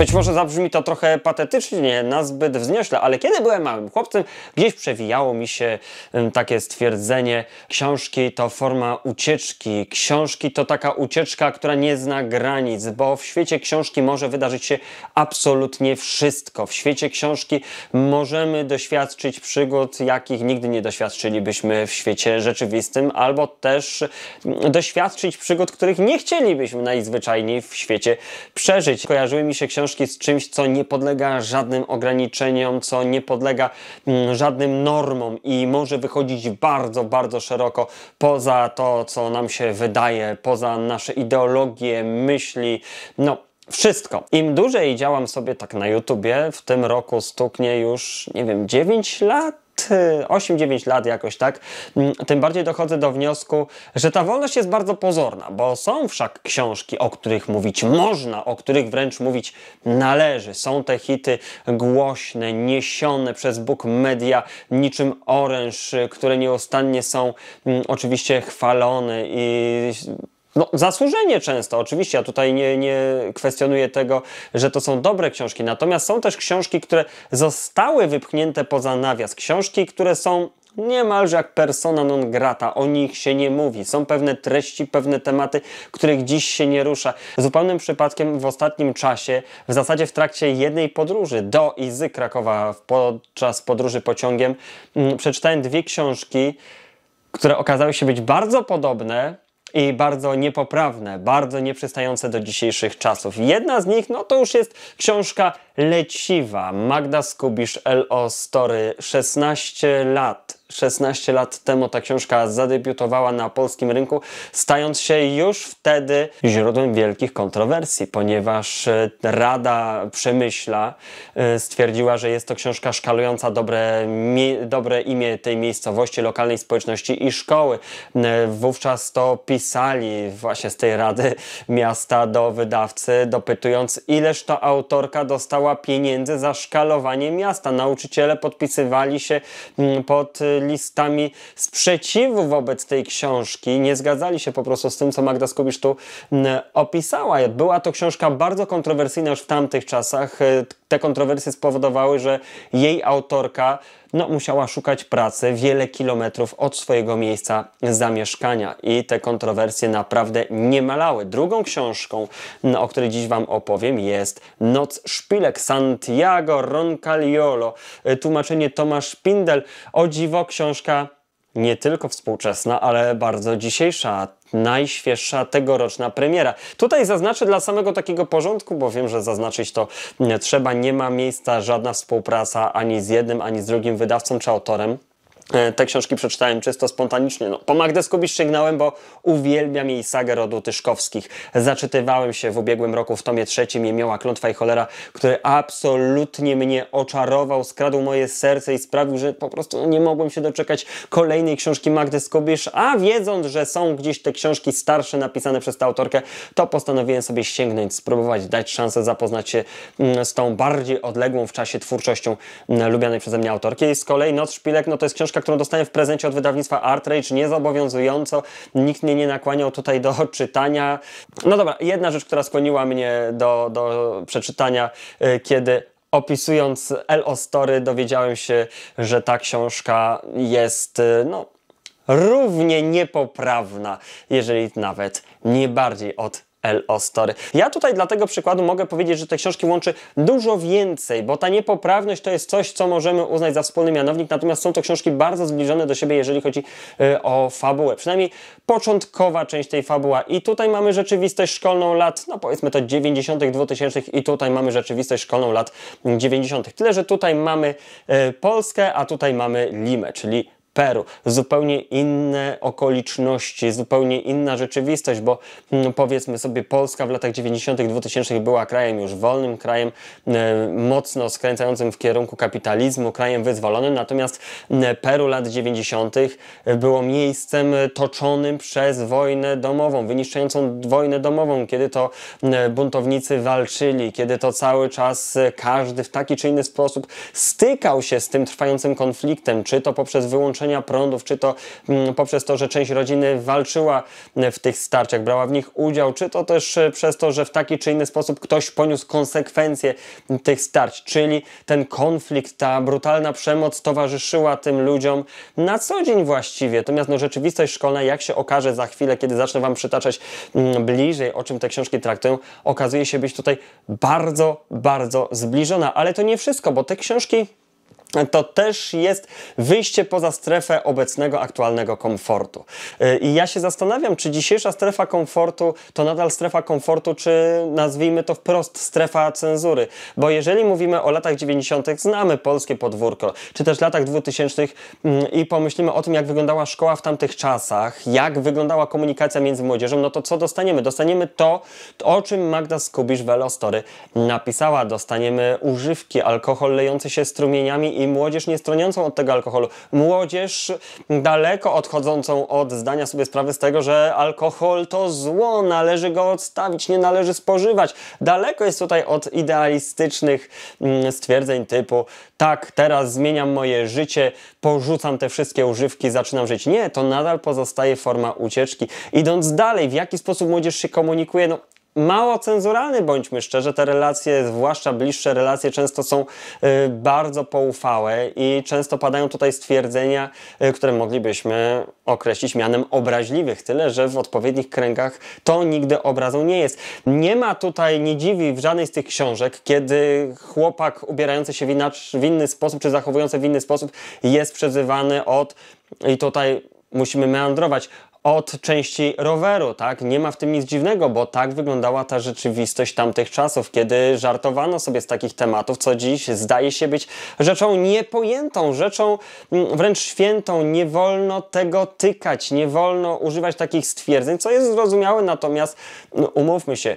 Być może zabrzmi to trochę patetycznie, nazbyt wzniośle, ale kiedy byłem małym chłopcem, gdzieś przewijało mi się takie stwierdzenie: książki to forma ucieczki, książki to taka ucieczka, która nie zna granic, bo w świecie książki może wydarzyć się absolutnie wszystko. W świecie książki możemy doświadczyć przygód, jakich nigdy nie doświadczylibyśmy w świecie rzeczywistym, albo też doświadczyć przygód, których nie chcielibyśmy najzwyczajniej w świecie przeżyć. Kojarzyły mi się książki, książki z czymś, co nie podlega żadnym ograniczeniom, co nie podlega mm, żadnym normom i może wychodzić bardzo, bardzo szeroko poza to, co nam się wydaje, poza nasze ideologie, myśli. No, wszystko. Im dłużej działam sobie tak na YouTubie, w tym roku stuknie już, nie wiem, 9 lat 8-9 lat jakoś tak, mm, tym bardziej dochodzę do wniosku, że ta wolność jest bardzo pozorna, bo są wszak książki, o których mówić można, o których wręcz mówić należy. Są te hity głośne, niesione przez Bóg media, niczym oręż, y, które nieustannie są mm, oczywiście chwalone i no, zasłużenie często. Oczywiście ja tutaj nie, nie kwestionuję tego, że to są dobre książki, natomiast są też książki, które zostały wypchnięte poza nawias. Książki, które są niemalże jak persona non grata, o nich się nie mówi. Są pewne treści, pewne tematy, których dziś się nie rusza. Zupełnym przypadkiem w ostatnim czasie, w zasadzie w trakcie jednej podróży do i z Krakowa podczas podróży pociągiem, mm, przeczytałem dwie książki, które okazały się być bardzo podobne, i bardzo niepoprawne, bardzo nieprzystające do dzisiejszych czasów. Jedna z nich, no to już jest książka leciwa. Magda Skubisz, LO Story, 16 lat 16 lat temu ta książka zadebiutowała na polskim rynku, stając się już wtedy źródłem wielkich kontrowersji, ponieważ e, Rada Przemyśla e, stwierdziła, że jest to książka szkalująca dobre, dobre imię tej miejscowości, lokalnej społeczności i szkoły. E, wówczas to pisali właśnie z tej Rady Miasta do wydawcy, dopytując, ileż to autorka dostała pieniędzy za szkalowanie miasta. Nauczyciele podpisywali się mm, pod listami sprzeciwu wobec tej książki. Nie zgadzali się po prostu z tym, co Magda Skubisz tu mm, opisała. Była to książka bardzo kontrowersyjna już w tamtych czasach. E, te kontrowersje spowodowały, że jej autorka no, musiała szukać pracy wiele kilometrów od swojego miejsca zamieszkania i te kontrowersje naprawdę nie malały. Drugą książką, no, o której dziś Wam opowiem, jest Noc Szpilek Santiago Roncaliolo, tłumaczenie Tomasz Pindel. O dziwo książka nie tylko współczesna, ale bardzo dzisiejsza, najświeższa tegoroczna premiera. Tutaj zaznaczę dla samego takiego porządku, bo wiem, że zaznaczyć to nie mm, trzeba. Nie ma miejsca żadna współpraca ani z jednym, ani z drugim wydawcą czy autorem. E, te książki przeczytałem czysto spontanicznie. No, po Magdę Skubisz sięgnąłem, bo uwielbiam jej sagę rodu Tyszkowskich. Zaczytywałem się w ubiegłym roku w tomie trzecim Jemioła, Klątwa i Cholera, który absolutnie mnie oczarował, skradł moje serce i sprawił, że po prostu nie mogłem się doczekać kolejnej książki Magdy Skubisz, a wiedząc, że są gdzieś te książki starsze napisane przez tę autorkę, to postanowiłem sobie sięgnąć, spróbować dać szansę zapoznać się mm, z tą bardziej odległą w czasie twórczością mm, lubianej przeze mnie autorki. I z kolei Noc Szpilek, no to jest książka, książka, którą dostałem w prezencie od wydawnictwa Artrage, niezobowiązująco, nikt mnie nie nakłaniał tutaj do czytania. No dobra, jedna rzecz, która skłoniła mnie do, do przeczytania, y, kiedy opisując L.O. Story dowiedziałem się, że ta książka jest, y, no, równie niepoprawna, jeżeli nawet nie bardziej od El Story. Ja tutaj dla tego przykładu mogę powiedzieć, że te książki łączy dużo więcej, bo ta niepoprawność to jest coś, co możemy uznać za wspólny mianownik, natomiast są to książki bardzo zbliżone do siebie, jeżeli chodzi e, o fabułę. Przynajmniej początkowa część tej fabuła. I tutaj mamy rzeczywistość szkolną lat, no powiedzmy to 90., 2000 i tutaj mamy rzeczywistość szkolną lat 90. Tyle, że tutaj mamy e, Polskę, a tutaj mamy Limę, czyli Peru. Zupełnie inne okoliczności, zupełnie inna rzeczywistość, bo mm, powiedzmy sobie, Polska w latach 90., 2000 była krajem już wolnym, krajem e, mocno skręcającym w kierunku kapitalizmu, krajem wyzwolonym, natomiast mm, Peru lat 90. E, było miejscem e, toczonym przez wojnę domową, wyniszczającą wojnę domową, kiedy to mm, buntownicy walczyli, kiedy to cały czas każdy w taki czy inny sposób stykał się z tym trwającym konfliktem, czy to poprzez wyłączenie prądów, czy to mm, poprzez to, że część rodziny walczyła mm, w tych starciach, brała w nich udział, czy to też e, przez to, że w taki czy inny sposób ktoś poniósł konsekwencje tych starć, czyli ten konflikt, ta brutalna przemoc towarzyszyła tym ludziom na co dzień właściwie. Natomiast no, rzeczywistość szkolna, jak się okaże za chwilę, kiedy zacznę Wam przytaczać mm, bliżej, o czym te książki traktują, okazuje się być tutaj bardzo, bardzo zbliżona. Ale to nie wszystko, bo te książki to też jest wyjście poza strefę obecnego, aktualnego komfortu. Y, I ja się zastanawiam, czy dzisiejsza strefa komfortu to nadal strefa komfortu, czy nazwijmy to wprost strefa cenzury. Bo jeżeli mówimy o latach 90., znamy polskie podwórko, czy też latach 2000 mm, i pomyślimy o tym, jak wyglądała szkoła w tamtych czasach, jak wyglądała komunikacja między młodzieżą, no to co dostaniemy? Dostaniemy to, o czym Magda Skubisz w Elostory napisała. Dostaniemy używki, alkohol lejący się strumieniami i młodzież niestroniącą od tego alkoholu. Młodzież daleko odchodzącą od zdania sobie sprawy z tego, że alkohol to zło, należy go odstawić, nie należy spożywać. Daleko jest tutaj od idealistycznych mm, stwierdzeń typu tak, teraz zmieniam moje życie, porzucam te wszystkie używki, zaczynam żyć. Nie, to nadal pozostaje forma ucieczki. Idąc dalej, w jaki sposób młodzież się komunikuje, no mało cenzuralny, bądźmy szczerzy. Te relacje, zwłaszcza bliższe relacje, często są y, bardzo poufałe i często padają tutaj stwierdzenia, y, które moglibyśmy określić mianem obraźliwych. Tyle, że w odpowiednich kręgach to nigdy obrazą nie jest. Nie ma tutaj, nie dziwi w żadnej z tych książek, kiedy chłopak ubierający się w inny sposób, czy zachowujący w inny sposób jest przezywany od, i tutaj musimy meandrować, od części roweru, tak? Nie ma w tym nic dziwnego, bo tak wyglądała ta rzeczywistość tamtych czasów, kiedy żartowano sobie z takich tematów, co dziś zdaje się być rzeczą niepojętą, rzeczą mm, wręcz świętą. Nie wolno tego tykać, nie wolno używać takich stwierdzeń, co jest zrozumiałe, natomiast mm, umówmy się,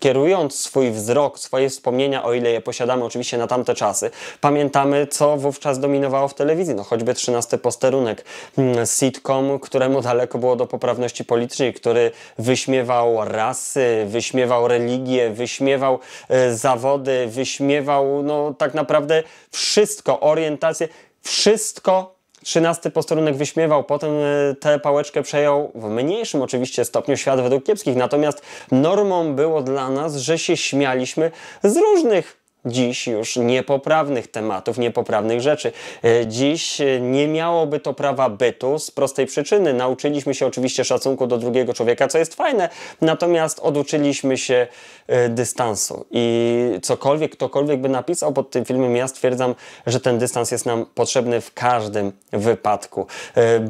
kierując swój wzrok, swoje wspomnienia, o ile je posiadamy oczywiście na tamte czasy, pamiętamy, co wówczas dominowało w telewizji, no choćby 13 posterunek, mm, sitcom, któremu daleko było do poprawności politycznej, który wyśmiewał rasy, wyśmiewał religię, wyśmiewał e, zawody, wyśmiewał no, tak naprawdę wszystko, orientację, wszystko. Trzynasty posterunek wyśmiewał, potem e, tę pałeczkę przejął w mniejszym oczywiście stopniu świat według kiepskich, natomiast normą było dla nas, że się śmialiśmy z różnych dziś już niepoprawnych tematów, niepoprawnych rzeczy. E, dziś e, nie miałoby to prawa bytu z prostej przyczyny. Nauczyliśmy się oczywiście szacunku do drugiego człowieka, co jest fajne, natomiast oduczyliśmy się e, dystansu. I cokolwiek, ktokolwiek by napisał pod tym filmem, ja stwierdzam, że ten dystans jest nam potrzebny w każdym wypadku,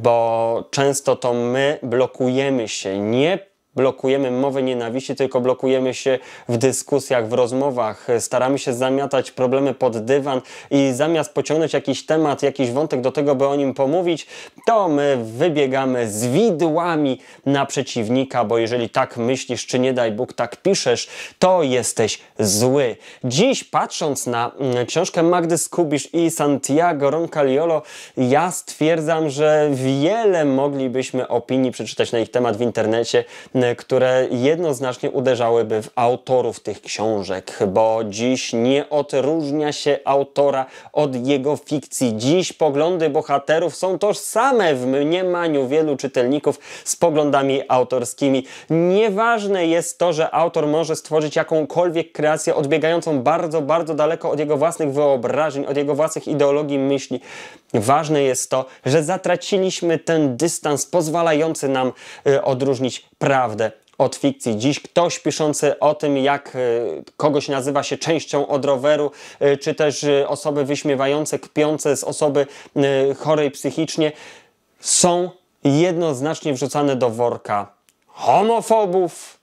bo często to my blokujemy się, nie blokujemy mowę nienawiści, tylko blokujemy się w dyskusjach, w rozmowach, staramy się zamiatać problemy pod dywan i zamiast pociągnąć jakiś temat, jakiś wątek do tego, by o nim pomówić, to my wybiegamy z widłami na przeciwnika, bo jeżeli tak myślisz, czy nie daj Bóg tak piszesz, to jesteś zły. Dziś patrząc na mm, książkę Magdy Skubisz i Santiago Roncaliolo, ja stwierdzam, że wiele moglibyśmy opinii przeczytać na ich temat w internecie, które jednoznacznie uderzałyby w autorów tych książek, bo dziś nie odróżnia się autora od jego fikcji. Dziś poglądy bohaterów są tożsame w mniemaniu wielu czytelników z poglądami autorskimi. Nieważne jest to, że autor może stworzyć jakąkolwiek kreację odbiegającą bardzo, bardzo daleko od jego własnych wyobrażeń, od jego własnych ideologii myśli. Ważne jest to, że zatraciliśmy ten dystans pozwalający nam y, odróżnić prawdę od fikcji. Dziś ktoś piszący o tym, jak e, kogoś nazywa się częścią od roweru, e, czy też e, osoby wyśmiewające, kpiące z osoby chorej psychicznie, są jednoznacznie wrzucane do worka homofobów,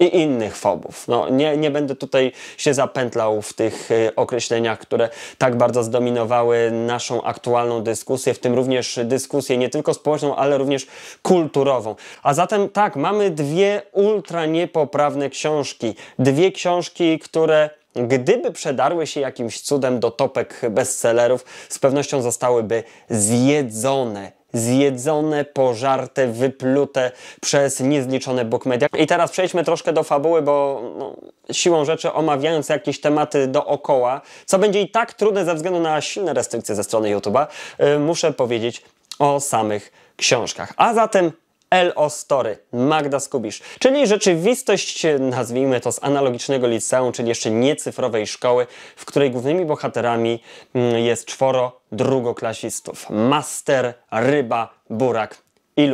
i innych fobów. No, nie, nie będę tutaj się zapętlał w tych y, określeniach, które tak bardzo zdominowały naszą aktualną dyskusję, w tym również dyskusję nie tylko społeczną, ale również kulturową. A zatem tak, mamy dwie ultra niepoprawne książki. Dwie książki, które gdyby przedarły się jakimś cudem do topek bestsellerów, z pewnością zostałyby zjedzone zjedzone, pożarte, wyplute przez niezliczone media. I teraz przejdźmy troszkę do fabuły, bo no, siłą rzeczy omawiając jakieś tematy dookoła, co będzie i tak trudne ze względu na silne restrykcje ze strony YouTube'a, yy, muszę powiedzieć o samych książkach. A zatem LO Story, Magda Skubisz, czyli rzeczywistość, nazwijmy to z analogicznego liceum, czyli jeszcze niecyfrowej szkoły, w której głównymi bohaterami mm, jest czworo drugoklasistów. Master, ryba, burak i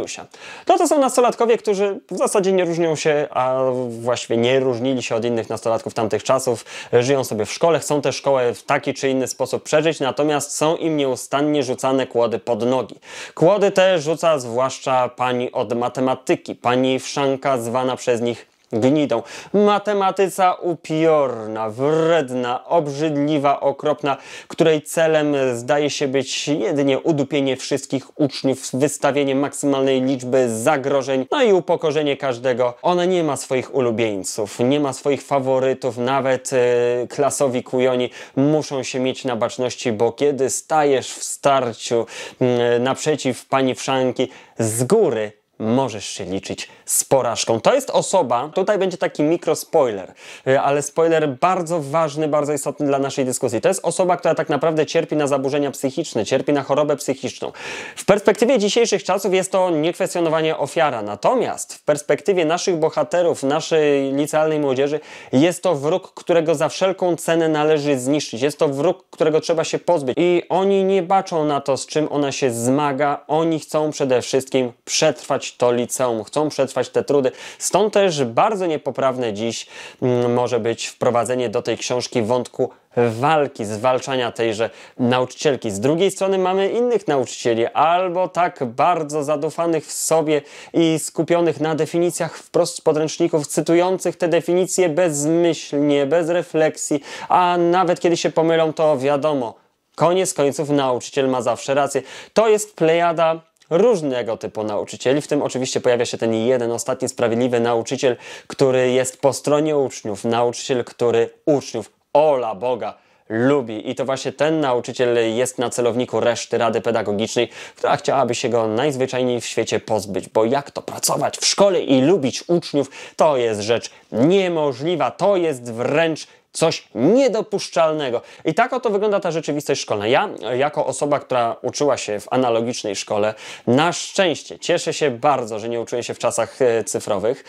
No to są nastolatkowie, którzy w zasadzie nie różnią się, a właściwie nie różnili się od innych nastolatków tamtych czasów. Żyją sobie w szkole, chcą tę szkołę w taki czy inny sposób przeżyć, natomiast są im nieustannie rzucane kłody pod nogi. Kłody te rzuca zwłaszcza pani od matematyki, pani Wszanka zwana przez nich gnidą. Matematyca upiorna, wredna, obrzydliwa, okropna, której celem zdaje się być jedynie udupienie wszystkich uczniów, wystawienie maksymalnej liczby zagrożeń, no i upokorzenie każdego. Ona nie ma swoich ulubieńców, nie ma swoich faworytów, nawet yy, klasowi kujoni muszą się mieć na baczności, bo kiedy stajesz w starciu yy, naprzeciw pani Wszanki z góry, możesz się liczyć z porażką. To jest osoba, tutaj będzie taki mikrospoiler, y, ale spoiler bardzo ważny, bardzo istotny dla naszej dyskusji. To jest osoba, która tak naprawdę cierpi na zaburzenia psychiczne, cierpi na chorobę psychiczną. W perspektywie dzisiejszych czasów jest to niekwestionowanie ofiara, natomiast w perspektywie naszych bohaterów, naszej licealnej młodzieży jest to wróg, którego za wszelką cenę należy zniszczyć. Jest to wróg, którego trzeba się pozbyć i oni nie baczą na to, z czym ona się zmaga. Oni chcą przede wszystkim przetrwać to liceum, chcą przetrwać te trudy. Stąd też bardzo niepoprawne dziś mm, może być wprowadzenie do tej książki wątku walki, zwalczania tejże nauczycielki. Z drugiej strony mamy innych nauczycieli, albo tak bardzo zadufanych w sobie i skupionych na definicjach wprost z podręczników, cytujących te definicje bezmyślnie, bez refleksji, a nawet kiedy się pomylą, to wiadomo, koniec końców nauczyciel ma zawsze rację. To jest plejada różnego typu nauczycieli. W tym oczywiście pojawia się ten jeden ostatni sprawiedliwy nauczyciel, który jest po stronie uczniów, nauczyciel, który uczniów, ola Boga, lubi. I to właśnie ten nauczyciel jest na celowniku reszty Rady Pedagogicznej, która chciałaby się go najzwyczajniej w świecie pozbyć, bo jak to pracować w szkole i lubić uczniów, to jest rzecz niemożliwa, to jest wręcz coś niedopuszczalnego. I tak oto wygląda ta rzeczywistość szkolna. Ja, jako osoba, która uczyła się w analogicznej szkole, na szczęście cieszę się bardzo, że nie uczyłem się w czasach e, cyfrowych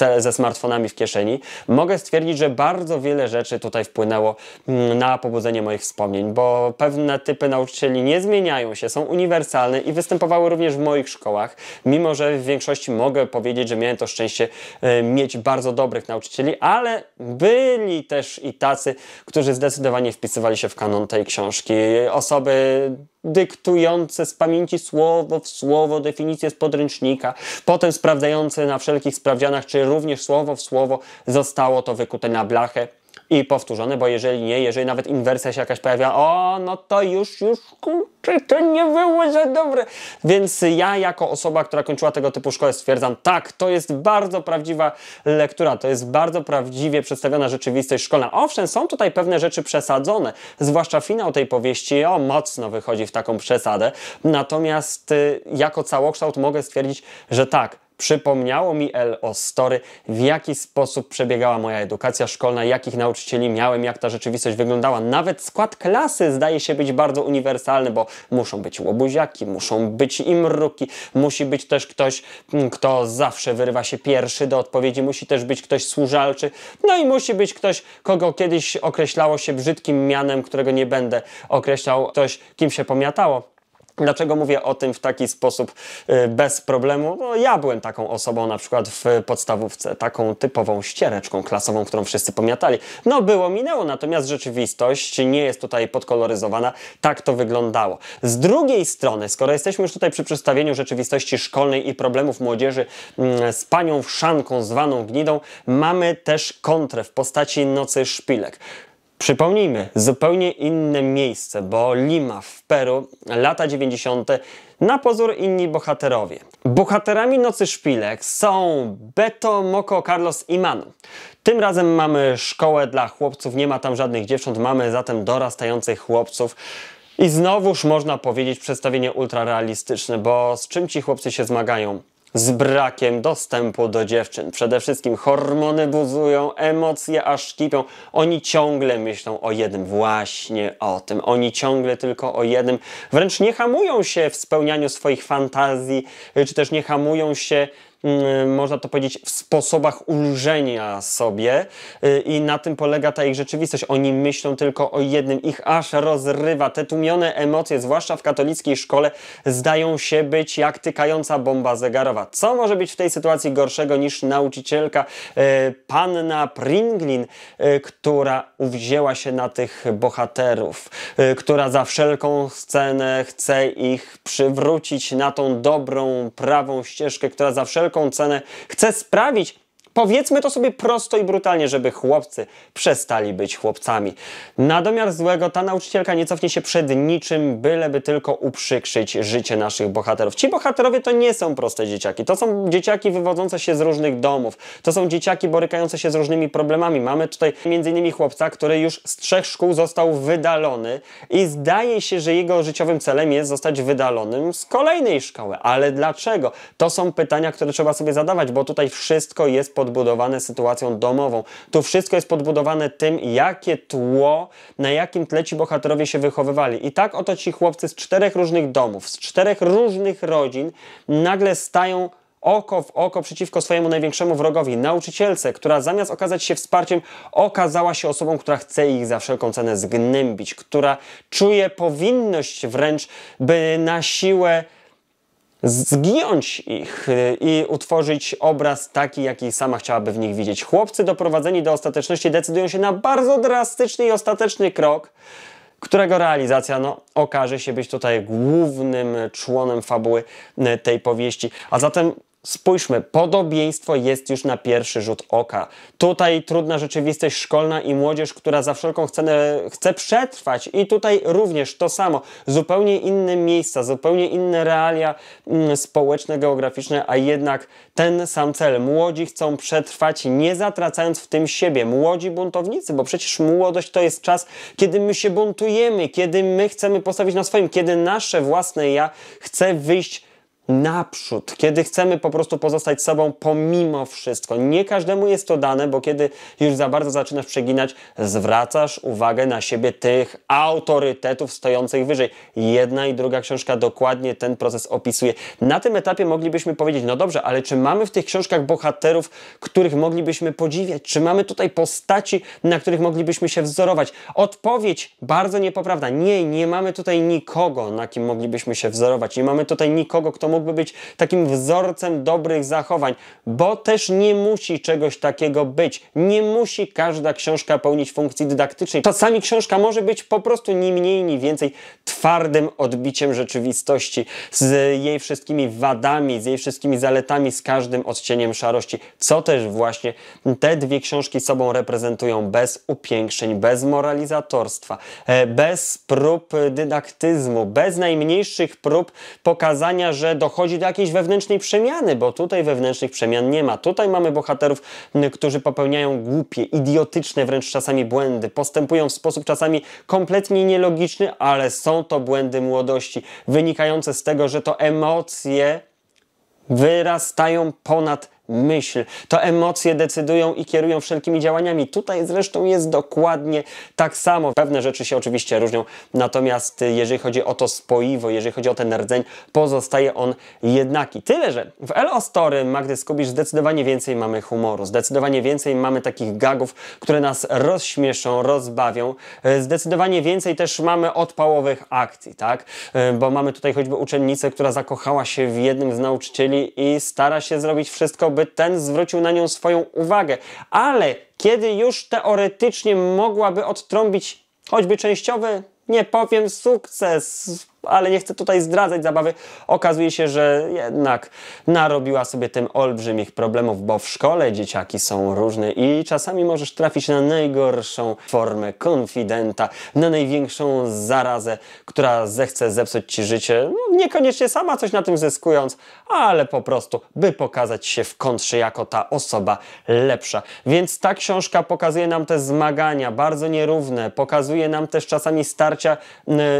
e, ze smartfonami w kieszeni. Mogę stwierdzić, że bardzo wiele rzeczy tutaj wpłynęło mm, na pobudzenie moich wspomnień, bo pewne typy nauczycieli nie zmieniają się, są uniwersalne i występowały również w moich szkołach, mimo że w większości mogę powiedzieć, że miałem to szczęście e, mieć bardzo dobrych nauczycieli, ale byli też i tacy, którzy zdecydowanie wpisywali się w kanon tej książki. Osoby dyktujące z pamięci słowo w słowo definicję z podręcznika, potem sprawdzające na wszelkich sprawdzianach, czy również słowo w słowo zostało to wykute na blachę i powtórzone, bo jeżeli nie, jeżeli nawet inwersja się jakaś pojawia, o, no to już, już, kurczę, to nie było za dobre. Więc ja jako osoba, która kończyła tego typu szkołę stwierdzam, tak, to jest bardzo prawdziwa lektura, to jest bardzo prawdziwie przedstawiona rzeczywistość szkolna. Owszem, są tutaj pewne rzeczy przesadzone, zwłaszcza finał tej powieści, o, mocno wychodzi w taką przesadę, natomiast y, jako całokształt mogę stwierdzić, że tak, Przypomniało mi El Ostory w jaki sposób przebiegała moja edukacja szkolna, jakich nauczycieli miałem, jak ta rzeczywistość wyglądała. Nawet skład klasy zdaje się być bardzo uniwersalny, bo muszą być łobuziaki, muszą być imruki, musi być też ktoś, mm, kto zawsze wyrywa się pierwszy do odpowiedzi, musi też być ktoś służalczy, no i musi być ktoś, kogo kiedyś określało się brzydkim mianem, którego nie będę określał, ktoś, kim się pomiatało. Dlaczego mówię o tym w taki sposób y, bez problemu? No, ja byłem taką osobą na przykład w podstawówce, taką typową ściereczką klasową, którą wszyscy pomiatali. No było, minęło, natomiast rzeczywistość nie jest tutaj podkoloryzowana. Tak to wyglądało. Z drugiej strony, skoro jesteśmy już tutaj przy przedstawieniu rzeczywistości szkolnej i problemów młodzieży mm, z panią wszanką zwaną gnidą, mamy też kontrę w postaci Nocy Szpilek. Przypomnijmy, zupełnie inne miejsce, bo Lima w Peru, lata 90. Na pozór inni bohaterowie. Bohaterami Nocy Szpilek są Beto, Moko, Carlos i Manu. Tym razem mamy szkołę dla chłopców, nie ma tam żadnych dziewcząt, mamy zatem dorastających chłopców. I znowuż można powiedzieć przedstawienie ultrarealistyczne, bo z czym ci chłopcy się zmagają? z brakiem dostępu do dziewczyn. Przede wszystkim hormony buzują, emocje aż kipią. Oni ciągle myślą o jednym, właśnie o tym. Oni ciągle tylko o jednym. Wręcz nie hamują się w spełnianiu swoich fantazji, czy też nie hamują się Mm, można to powiedzieć, w sposobach ulżenia sobie y, i na tym polega ta ich rzeczywistość. Oni myślą tylko o jednym, ich aż rozrywa. Te tłumione emocje, zwłaszcza w katolickiej szkole, zdają się być jak tykająca bomba zegarowa. Co może być w tej sytuacji gorszego niż nauczycielka y, panna Pringlin, y, która uwzięła się na tych bohaterów, która za wszelką scenę chce ich przywrócić na tą dobrą, prawą ścieżkę, która za wszelką wszelką cenę chce sprawić, Powiedzmy to sobie prosto i brutalnie, żeby chłopcy przestali być chłopcami. Na domiar złego ta nauczycielka nie cofnie się przed niczym, byleby tylko uprzykrzyć życie naszych bohaterów. Ci bohaterowie to nie są proste dzieciaki. To są dzieciaki wywodzące się z różnych domów. To są dzieciaki borykające się z różnymi problemami. Mamy tutaj m.in. chłopca, który już z trzech szkół został wydalony i zdaje się, że jego życiowym celem jest zostać wydalonym z kolejnej szkoły. Ale dlaczego? To są pytania, które trzeba sobie zadawać, bo tutaj wszystko jest podbudowane sytuacją domową. Tu wszystko jest podbudowane tym, jakie tło, na jakim tle ci bohaterowie się wychowywali. I tak oto ci chłopcy z czterech różnych domów, z czterech różnych rodzin nagle stają oko w oko przeciwko swojemu największemu wrogowi, nauczycielce, która zamiast okazać się wsparciem, okazała się osobą, która chce ich za wszelką cenę zgnębić, która czuje powinność wręcz, by na siłę zgiąć ich y, i utworzyć obraz taki, jaki sama chciałaby w nich widzieć. Chłopcy doprowadzeni do ostateczności decydują się na bardzo drastyczny i ostateczny krok, którego realizacja no, okaże się być tutaj głównym członem fabuły y, tej powieści. A zatem Spójrzmy, podobieństwo jest już na pierwszy rzut oka. Tutaj trudna rzeczywistość szkolna i młodzież, która za wszelką cenę chce przetrwać. I tutaj również to samo. Zupełnie inne miejsca, zupełnie inne realia mm, społeczne, geograficzne, a jednak ten sam cel. Młodzi chcą przetrwać, nie zatracając w tym siebie. Młodzi buntownicy, bo przecież młodość to jest czas, kiedy my się buntujemy, kiedy my chcemy postawić na swoim, kiedy nasze własne ja chce wyjść naprzód, kiedy chcemy po prostu pozostać sobą pomimo wszystko. Nie każdemu jest to dane, bo kiedy już za bardzo zaczynasz przeginać, zwracasz uwagę na siebie tych autorytetów stojących wyżej. Jedna i druga książka dokładnie ten proces opisuje. Na tym etapie moglibyśmy powiedzieć, no dobrze, ale czy mamy w tych książkach bohaterów, których moglibyśmy podziwiać? Czy mamy tutaj postaci, na których moglibyśmy się wzorować? Odpowiedź bardzo niepoprawna. Nie, nie mamy tutaj nikogo, na kim moglibyśmy się wzorować. Nie mamy tutaj nikogo, kto mógł mógłby być takim wzorcem dobrych zachowań, bo też nie musi czegoś takiego być. Nie musi każda książka pełnić funkcji dydaktycznej. Czasami książka może być po prostu ni mniej, ni więcej twardym odbiciem rzeczywistości, z jej wszystkimi wadami, z jej wszystkimi zaletami, z każdym odcieniem szarości, co też właśnie te dwie książki sobą reprezentują bez upiększeń, bez moralizatorstwa, e, bez prób dydaktyzmu, bez najmniejszych prób pokazania, że dochodzi do jakiejś wewnętrznej przemiany, bo tutaj wewnętrznych przemian nie ma. Tutaj mamy bohaterów, którzy popełniają głupie, idiotyczne wręcz czasami błędy, postępują w sposób czasami kompletnie nielogiczny, ale są to błędy młodości, wynikające z tego, że to emocje wyrastają ponad myśl, to emocje decydują i kierują wszelkimi działaniami. Tutaj zresztą jest dokładnie tak samo. Pewne rzeczy się oczywiście różnią, natomiast y, jeżeli chodzi o to spoiwo, jeżeli chodzi o ten rdzeń, pozostaje on jednaki. Tyle, że w Elo Story Magdy Skubisz zdecydowanie więcej mamy humoru, zdecydowanie więcej mamy takich gagów, które nas rozśmieszą, rozbawią. Y, zdecydowanie więcej też mamy odpałowych akcji, tak? Y, bo mamy tutaj choćby uczennicę, która zakochała się w jednym z nauczycieli i stara się zrobić wszystko, by aby ten zwrócił na nią swoją uwagę. Ale kiedy już teoretycznie mogłaby odtrąbić choćby częściowy, nie powiem sukces, ale nie chcę tutaj zdradzać zabawy. Okazuje się, że jednak narobiła sobie tym olbrzymich problemów, bo w szkole dzieciaki są różne i czasami możesz trafić na najgorszą formę konfidenta, na największą zarazę, która zechce zepsuć ci życie, no, niekoniecznie sama coś na tym zyskując, ale po prostu, by pokazać się w kontrze jako ta osoba lepsza. Więc ta książka pokazuje nam te zmagania, bardzo nierówne, pokazuje nam też czasami starcia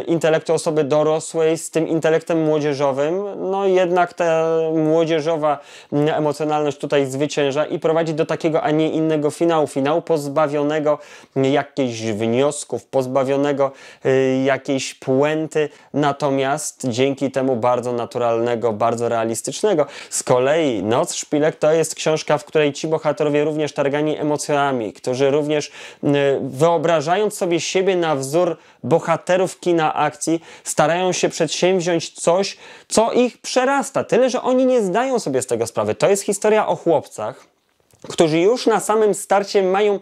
intelektu osoby dorosłej, dorosłej z tym intelektem młodzieżowym, no jednak ta młodzieżowa mm, emocjonalność tutaj zwycięża i prowadzi do takiego, a nie innego finału. Finału pozbawionego jakichś wniosków, pozbawionego y, jakiejś puenty, natomiast dzięki temu bardzo naturalnego, bardzo realistycznego. Z kolei Noc Szpilek to jest książka, w której ci bohaterowie również targani emocjami, którzy również y, wyobrażając sobie siebie na wzór bohaterów kina akcji, starają starają się przedsięwziąć coś, co ich przerasta. Tyle, że oni nie zdają sobie z tego sprawy. To jest historia o chłopcach, którzy już na samym starcie mają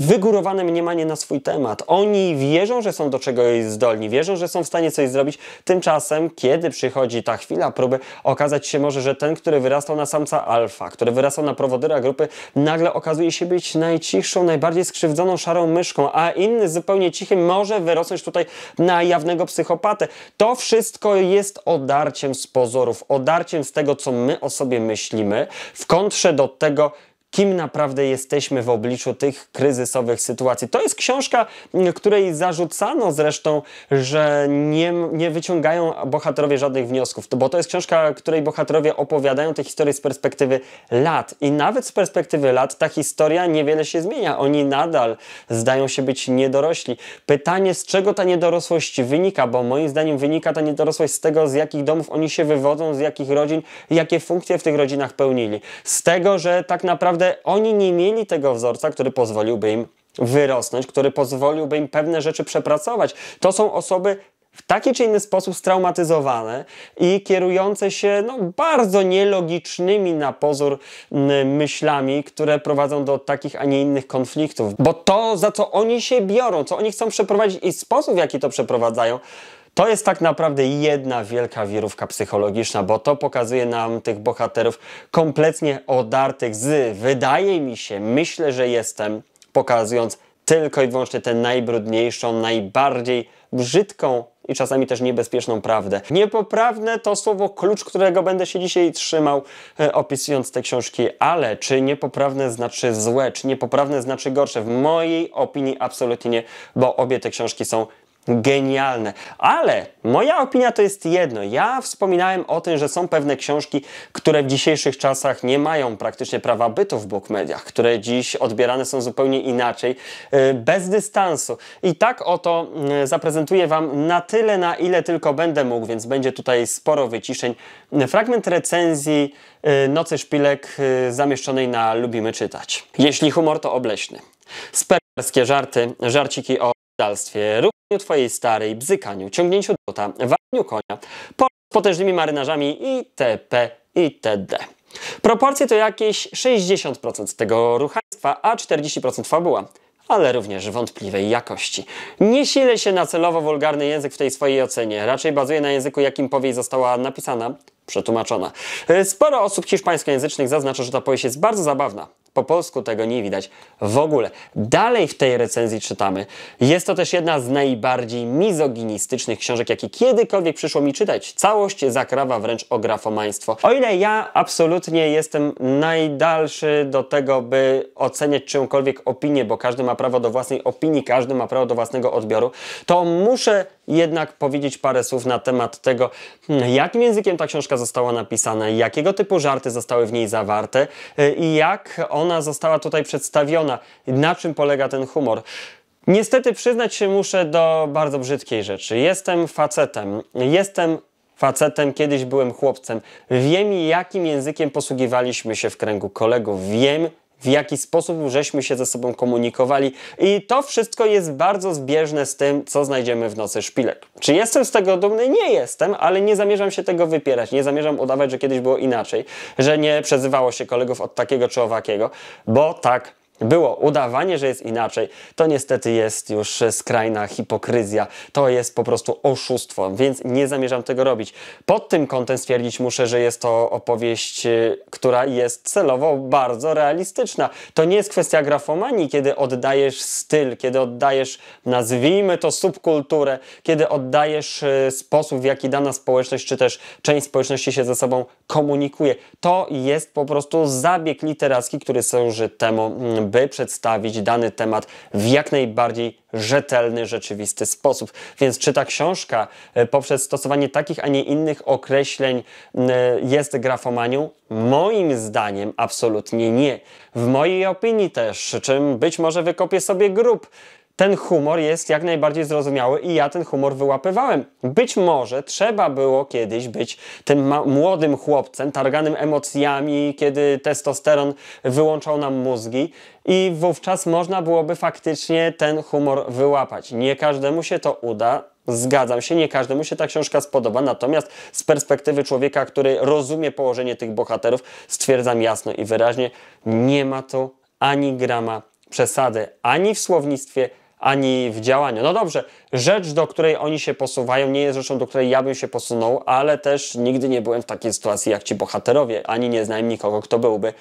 wygórowane mniemanie na swój temat. Oni wierzą, że są do czegoś zdolni, wierzą, że są w stanie coś zrobić. Tymczasem, kiedy przychodzi ta chwila próby, okazać się może, że ten, który wyrastał na samca alfa, który wyrastał na prowodyra grupy, nagle okazuje się być najcichszą, najbardziej skrzywdzoną szarą myszką, a inny zupełnie cichy może wyrosnąć tutaj na jawnego psychopatę. To wszystko jest odarciem z pozorów, odarciem z tego, co my o sobie myślimy, w kontrze do tego, kim naprawdę jesteśmy w obliczu tych kryzysowych sytuacji. To jest książka, której zarzucano zresztą, że nie, nie wyciągają bohaterowie żadnych wniosków, bo to jest książka, której bohaterowie opowiadają te historie z perspektywy lat. I nawet z perspektywy lat ta historia niewiele się zmienia. Oni nadal zdają się być niedorośli. Pytanie, z czego ta niedorosłość wynika, bo moim zdaniem wynika ta niedorosłość z tego, z jakich domów oni się wywodzą, z jakich rodzin, jakie funkcje w tych rodzinach pełnili. Z tego, że tak naprawdę naprawdę oni nie mieli tego wzorca, który pozwoliłby im wyrosnąć, który pozwoliłby im pewne rzeczy przepracować. To są osoby w taki czy inny sposób straumatyzowane i kierujące się no, bardzo nielogicznymi na pozór myślami, które prowadzą do takich, a nie innych konfliktów. Bo to, za co oni się biorą, co oni chcą przeprowadzić i sposób, w jaki to przeprowadzają, to jest tak naprawdę jedna wielka wirówka psychologiczna, bo to pokazuje nam tych bohaterów kompletnie odartych z wydaje mi się, myślę, że jestem, pokazując tylko i wyłącznie tę najbrudniejszą, najbardziej brzydką i czasami też niebezpieczną prawdę. Niepoprawne to słowo klucz, którego będę się dzisiaj trzymał, e, opisując te książki, ale czy niepoprawne znaczy złe, czy niepoprawne znaczy gorsze? W mojej opinii absolutnie nie, bo obie te książki są genialne. Ale moja opinia to jest jedno. Ja wspominałem o tym, że są pewne książki, które w dzisiejszych czasach nie mają praktycznie prawa bytu w bookmediach, które dziś odbierane są zupełnie inaczej, y, bez dystansu. I tak oto y, zaprezentuję Wam na tyle, na ile tylko będę mógł, więc będzie tutaj sporo wyciszeń. Fragment recenzji y, Nocy Szpilek zamieszczonej na Lubimy Czytać. Jeśli humor to obleśny. Sperskie żarty, żarciki o dalstwie twojej starej, bzykaniu, ciągnięciu dota, waleniu konia, potężnymi marynarzami itp. itd. Proporcje to jakieś 60% tego ruchaństwa, a 40% fabuła ale również wątpliwej jakości. Nie sile się na celowo wulgarny język w tej swojej ocenie, raczej bazuje na języku, jakim powieść została napisana, przetłumaczona. Sporo osób hiszpańskojęzycznych zaznacza, że ta powieść jest bardzo zabawna, po polsku tego nie widać w ogóle. Dalej w tej recenzji czytamy. Jest to też jedna z najbardziej mizoginistycznych książek, jakie kiedykolwiek przyszło mi czytać. Całość zakrawa wręcz o grafomaństwo. O ile ja absolutnie jestem najdalszy do tego, by oceniać czyjąkolwiek opinię, bo każdy ma prawo do własnej opinii, każdy ma prawo do własnego odbioru, to muszę jednak powiedzieć parę słów na temat tego, hmm, jakim językiem ta książka została napisana, jakiego typu żarty zostały w niej zawarte y, i jak ona została tutaj przedstawiona. Na czym polega ten humor? Niestety przyznać się muszę do bardzo brzydkiej rzeczy. Jestem facetem. Jestem facetem, kiedyś byłem chłopcem. Wiem, jakim językiem posługiwaliśmy się w kręgu kolegów. Wiem, w jaki sposób żeśmy się ze sobą komunikowali i to wszystko jest bardzo zbieżne z tym, co znajdziemy w Nocy Szpilek. Czy jestem z tego dumny? Nie jestem, ale nie zamierzam się tego wypierać, nie zamierzam udawać, że kiedyś było inaczej, że nie przezywało się kolegów od takiego czy owakiego, bo tak było udawanie, że jest inaczej, to niestety jest już skrajna hipokryzja. To jest po prostu oszustwo, więc nie zamierzam tego robić. Pod tym kątem stwierdzić muszę, że jest to opowieść, y, która jest celowo bardzo realistyczna. To nie jest kwestia grafomanii, kiedy oddajesz styl, kiedy oddajesz, nazwijmy to subkulturę, kiedy oddajesz y, sposób, w jaki dana społeczność, czy też część społeczności się ze sobą komunikuje. To jest po prostu zabieg literacki, który służy temu mm, by przedstawić dany temat w jak najbardziej rzetelny, rzeczywisty sposób. Więc czy ta książka e, poprzez stosowanie takich, a nie innych określeń e, jest grafomanią? Moim zdaniem absolutnie nie. W mojej opinii też, czym być może wykopię sobie grób, ten humor jest jak najbardziej zrozumiały i ja ten humor wyłapywałem. Być może trzeba było kiedyś być tym młodym chłopcem, targanym emocjami, kiedy testosteron wyłączał nam mózgi i wówczas można byłoby faktycznie ten humor wyłapać. Nie każdemu się to uda, Zgadzam się, nie każdemu się ta książka spodoba, natomiast z perspektywy człowieka, który rozumie położenie tych bohaterów, stwierdzam jasno i wyraźnie, nie ma tu ani grama przesady, ani w słownictwie, ani w działaniu. No dobrze, rzecz, do której oni się posuwają, nie jest rzeczą, do której ja bym się posunął, ale też nigdy nie byłem w takiej sytuacji jak ci bohaterowie, ani nie znałem nikogo, kto byłby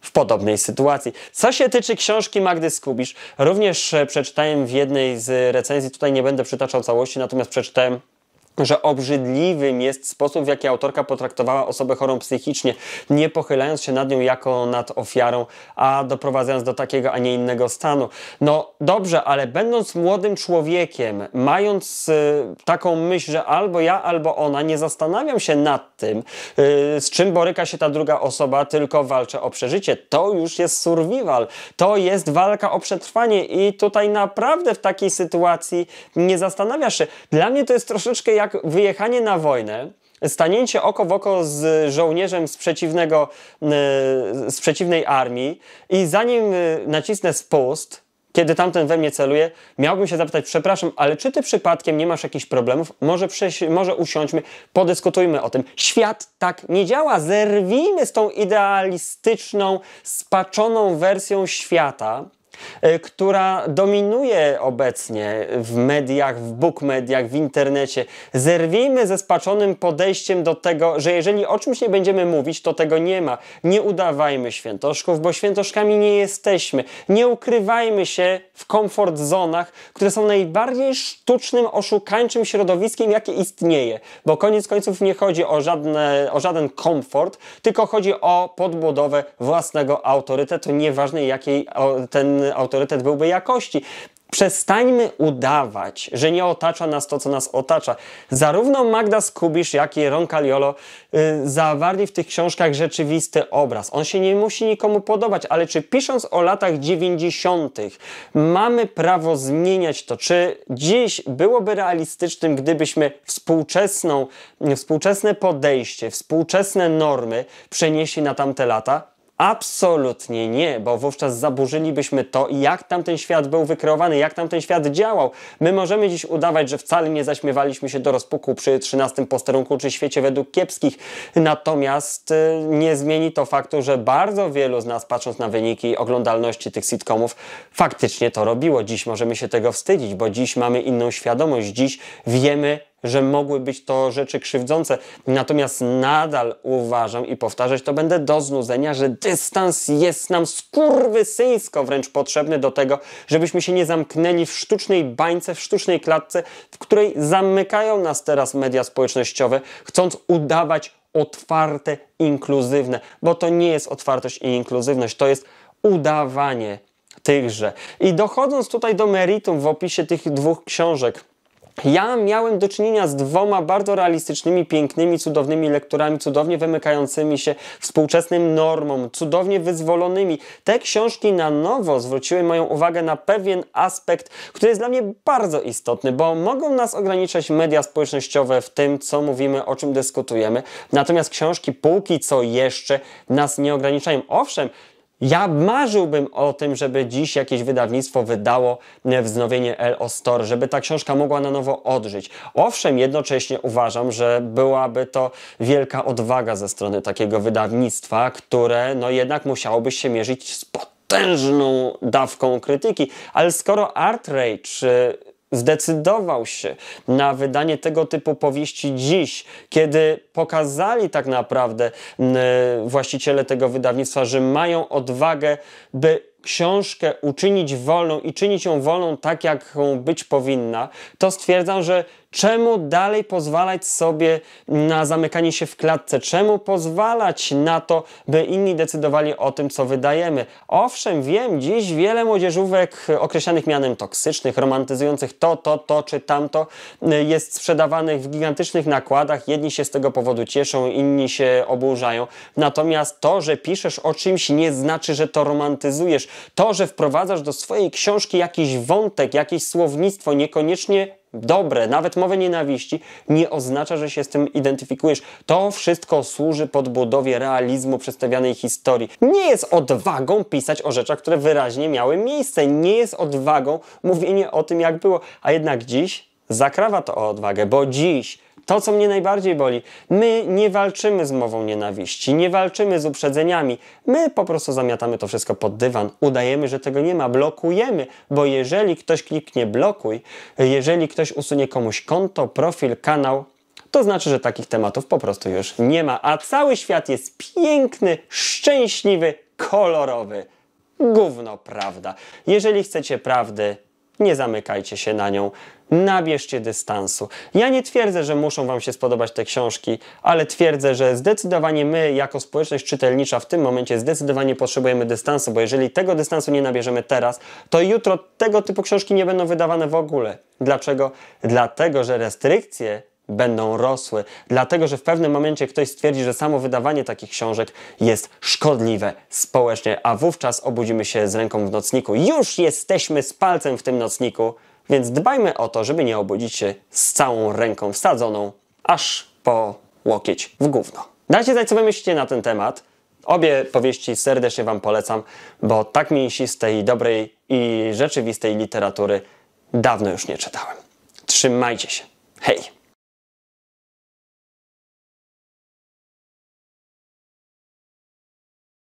w podobnej sytuacji. Co się tyczy książki Magdy Skubisz, również e, przeczytałem w jednej z recenzji, tutaj nie będę przytaczał całości, natomiast przeczytałem że obrzydliwym jest sposób, w jaki autorka potraktowała osobę chorą psychicznie, nie pochylając się nad nią jako nad ofiarą, a doprowadzając do takiego, a nie innego stanu. No dobrze, ale będąc młodym człowiekiem, mając y, taką myśl, że albo ja, albo ona, nie zastanawiam się nad tym, y, z czym boryka się ta druga osoba, tylko walczę o przeżycie. To już jest survival, to jest walka o przetrwanie i tutaj naprawdę w takiej sytuacji nie zastanawiasz się. Dla mnie to jest troszeczkę jak jak wyjechanie na wojnę, stanięcie oko w oko z żołnierzem z, przeciwnego, e, z przeciwnej armii i zanim e, nacisnę spust, kiedy tamten we mnie celuje, miałbym się zapytać, przepraszam, ale czy ty przypadkiem nie masz jakichś problemów? Może, może usiądźmy, podyskutujmy o tym. Świat tak nie działa. Zerwijmy z tą idealistyczną, spaczoną wersją świata, E, która dominuje obecnie w mediach, w book mediach, w internecie. Zerwijmy ze spaczonym podejściem do tego, że jeżeli o czymś nie będziemy mówić, to tego nie ma. Nie udawajmy świętoszków, bo świętoszkami nie jesteśmy. Nie ukrywajmy się w komfort zonach, które są najbardziej sztucznym, oszukańczym środowiskiem, jakie istnieje. Bo koniec końców nie chodzi o, żadne, o żaden komfort, tylko chodzi o podbudowę własnego autorytetu, nieważne jakiej ten autorytet byłby jakości. Przestańmy udawać, że nie otacza nas to, co nas otacza. Zarówno Magda Skubisz, jak i Ron Caliolo y, zawarli w tych książkach rzeczywisty obraz. On się nie musi nikomu podobać, ale czy pisząc o latach 90. mamy prawo zmieniać to? Czy dziś byłoby realistycznym, gdybyśmy współczesną, y, współczesne podejście, współczesne normy przenieśli na tamte lata? Absolutnie nie, bo wówczas zaburzylibyśmy to, jak tamten świat był wykreowany, jak tamten świat działał. My możemy dziś udawać, że wcale nie zaśmiewaliśmy się do rozpuku przy 13 posterunku czy świecie według kiepskich. Natomiast y, nie zmieni to faktu, że bardzo wielu z nas, patrząc na wyniki oglądalności tych sitcomów, faktycznie to robiło. Dziś możemy się tego wstydzić, bo dziś mamy inną świadomość, dziś wiemy, że mogły być to rzeczy krzywdzące. Natomiast nadal uważam i powtarzać to będę do znudzenia, że dystans jest nam skurwysyńsko wręcz potrzebny do tego, żebyśmy się nie zamknęli w sztucznej bańce, w sztucznej klatce, w której zamykają nas teraz media społecznościowe, chcąc udawać otwarte, inkluzywne, bo to nie jest otwartość i inkluzywność, to jest udawanie tychże. I dochodząc tutaj do meritum w opisie tych dwóch książek, ja miałem do czynienia z dwoma bardzo realistycznymi, pięknymi, cudownymi lekturami, cudownie wymykającymi się współczesnym normom, cudownie wyzwolonymi. Te książki na nowo zwróciły moją uwagę na pewien aspekt, który jest dla mnie bardzo istotny, bo mogą nas ograniczać media społecznościowe w tym, co mówimy, o czym dyskutujemy. Natomiast książki póki co jeszcze nas nie ograniczają. Owszem, ja marzyłbym o tym, żeby dziś jakieś wydawnictwo wydało e, wznowienie L.O. Store, żeby ta książka mogła na nowo odżyć. Owszem, jednocześnie uważam, że byłaby to wielka odwaga ze strony takiego wydawnictwa, które no jednak musiałoby się mierzyć z potężną dawką krytyki. Ale skoro Art Rage e, zdecydował się na wydanie tego typu powieści dziś, kiedy pokazali tak naprawdę e, właściciele tego wydawnictwa, że mają odwagę, by książkę uczynić wolną i czynić ją wolną tak, jaką być powinna, to stwierdzam, że Czemu dalej pozwalać sobie na zamykanie się w klatce? Czemu pozwalać na to, by inni decydowali o tym, co wydajemy? Owszem, wiem, dziś wiele młodzieżówek określanych mianem toksycznych, romantyzujących to, to, to czy tamto y, jest sprzedawanych w gigantycznych nakładach. Jedni się z tego powodu cieszą, inni się oburzają. Natomiast to, że piszesz o czymś nie znaczy, że to romantyzujesz. To, że wprowadzasz do swojej książki jakiś wątek, jakieś słownictwo, niekoniecznie dobre, nawet mowę nienawiści, nie oznacza, że się z tym identyfikujesz. To wszystko służy podbudowie realizmu przedstawianej historii. Nie jest odwagą pisać o rzeczach, które wyraźnie miały miejsce. Nie jest odwagą mówienie o tym, jak było. A jednak dziś zakrawa to o odwagę, bo dziś to, co mnie najbardziej boli, my nie walczymy z mową nienawiści, nie walczymy z uprzedzeniami. My po prostu zamiatamy to wszystko pod dywan, udajemy, że tego nie ma, blokujemy, bo jeżeli ktoś kliknie blokuj, jeżeli ktoś usunie komuś konto, profil, kanał, to znaczy, że takich tematów po prostu już nie ma, a cały świat jest piękny, szczęśliwy, kolorowy. Gówno prawda. Jeżeli chcecie prawdy, nie zamykajcie się na nią, nabierzcie dystansu. Ja nie twierdzę, że muszą Wam się spodobać te książki, ale twierdzę, że zdecydowanie my, jako społeczność czytelnicza, w tym momencie zdecydowanie potrzebujemy dystansu, bo jeżeli tego dystansu nie nabierzemy teraz, to jutro tego typu książki nie będą wydawane w ogóle. Dlaczego? Dlatego, że restrykcje będą rosły, dlatego że w pewnym momencie ktoś stwierdzi, że samo wydawanie takich książek jest szkodliwe społecznie, a wówczas obudzimy się z ręką w nocniku. Już jesteśmy z palcem w tym nocniku, więc dbajmy o to, żeby nie obudzić się z całą ręką wsadzoną aż po łokieć w gówno. Dajcie znać, co wy myślicie na ten temat. Obie powieści serdecznie Wam polecam, bo tak mięsistej, dobrej i rzeczywistej literatury dawno już nie czytałem. Trzymajcie się. Hej!